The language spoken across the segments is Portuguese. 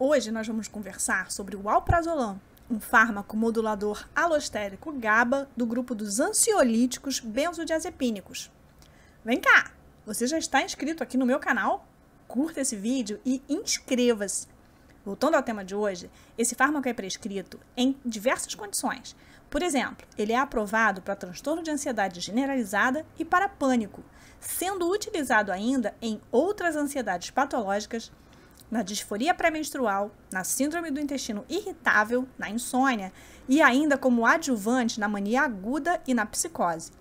Hoje nós vamos conversar sobre o alprazolam, um fármaco modulador alostérico GABA do grupo dos ansiolíticos benzodiazepínicos. Vem cá! Você já está inscrito aqui no meu canal? Curta esse vídeo e inscreva-se! Voltando ao tema de hoje, esse fármaco é prescrito em diversas condições. Por exemplo, ele é aprovado para transtorno de ansiedade generalizada e para pânico, sendo utilizado ainda em outras ansiedades patológicas na disforia pré-menstrual, na síndrome do intestino irritável, na insônia e ainda como adjuvante na mania aguda e na psicose.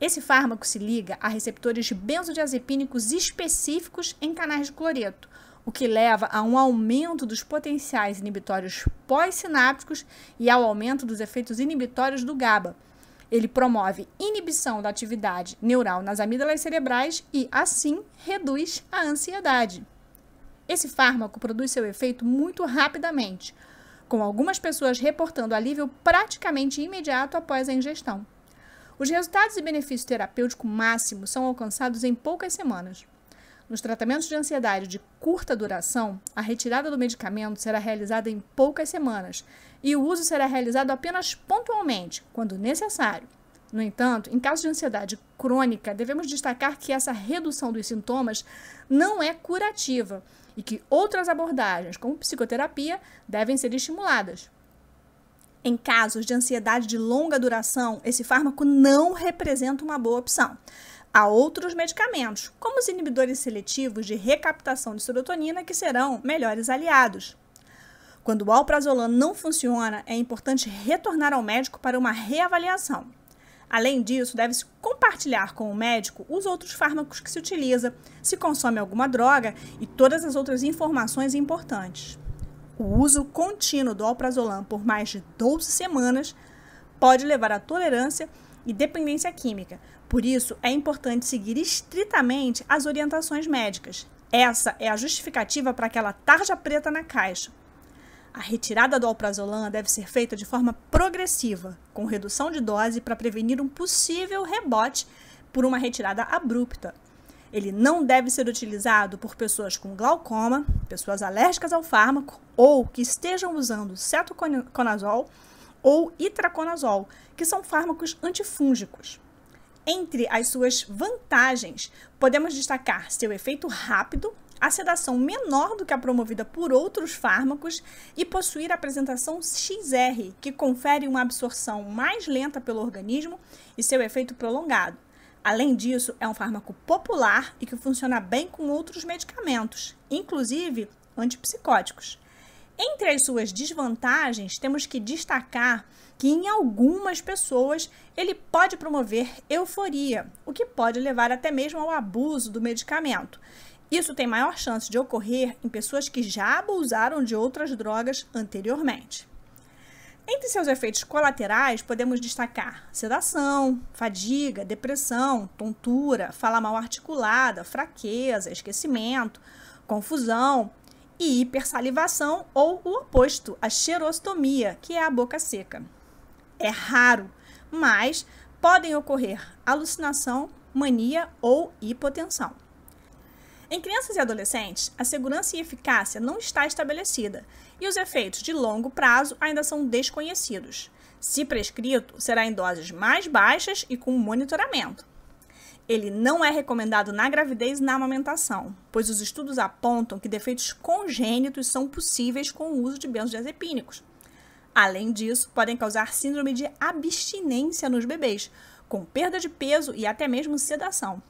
Esse fármaco se liga a receptores benzodiazepínicos específicos em canais de cloreto, o que leva a um aumento dos potenciais inibitórios pós-sinápticos e ao aumento dos efeitos inibitórios do GABA. Ele promove inibição da atividade neural nas amígdalas cerebrais e, assim, reduz a ansiedade. Esse fármaco produz seu efeito muito rapidamente, com algumas pessoas reportando alívio praticamente imediato após a ingestão. Os resultados e benefício terapêutico máximo são alcançados em poucas semanas. Nos tratamentos de ansiedade de curta duração, a retirada do medicamento será realizada em poucas semanas e o uso será realizado apenas pontualmente, quando necessário. No entanto, em caso de ansiedade crônica, devemos destacar que essa redução dos sintomas não é curativa e que outras abordagens, como psicoterapia, devem ser estimuladas. Em casos de ansiedade de longa duração, esse fármaco não representa uma boa opção. Há outros medicamentos, como os inibidores seletivos de recaptação de serotonina, que serão melhores aliados. Quando o alprazolam não funciona, é importante retornar ao médico para uma reavaliação. Além disso, deve-se compartilhar com o médico os outros fármacos que se utiliza, se consome alguma droga e todas as outras informações importantes. O uso contínuo do alprazolam por mais de 12 semanas pode levar à tolerância e dependência química. Por isso, é importante seguir estritamente as orientações médicas. Essa é a justificativa para aquela tarja preta na caixa. A retirada do alprazolam deve ser feita de forma progressiva, com redução de dose para prevenir um possível rebote por uma retirada abrupta. Ele não deve ser utilizado por pessoas com glaucoma, pessoas alérgicas ao fármaco ou que estejam usando cetoconazol ou itraconazol, que são fármacos antifúngicos. Entre as suas vantagens, podemos destacar seu efeito rápido a sedação menor do que a promovida por outros fármacos e possuir a apresentação XR, que confere uma absorção mais lenta pelo organismo e seu efeito prolongado. Além disso, é um fármaco popular e que funciona bem com outros medicamentos, inclusive antipsicóticos. Entre as suas desvantagens, temos que destacar que em algumas pessoas ele pode promover euforia, o que pode levar até mesmo ao abuso do medicamento. Isso tem maior chance de ocorrer em pessoas que já abusaram de outras drogas anteriormente. Entre seus efeitos colaterais, podemos destacar sedação, fadiga, depressão, tontura, fala mal articulada, fraqueza, esquecimento, confusão e hipersalivação ou o oposto, a xerostomia, que é a boca seca. É raro, mas podem ocorrer alucinação, mania ou hipotensão. Em crianças e adolescentes, a segurança e eficácia não está estabelecida e os efeitos de longo prazo ainda são desconhecidos. Se prescrito, será em doses mais baixas e com monitoramento. Ele não é recomendado na gravidez e na amamentação, pois os estudos apontam que defeitos congênitos são possíveis com o uso de benzodiazepínicos. Além disso, podem causar síndrome de abstinência nos bebês, com perda de peso e até mesmo sedação.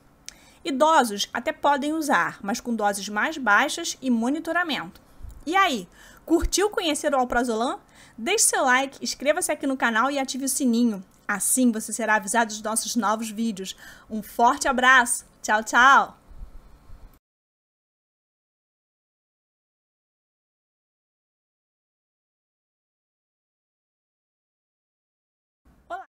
Idosos até podem usar, mas com doses mais baixas e monitoramento. E aí, curtiu conhecer o Alprazolam? Deixe seu like, inscreva-se aqui no canal e ative o sininho. Assim você será avisado dos nossos novos vídeos. Um forte abraço! Tchau, tchau!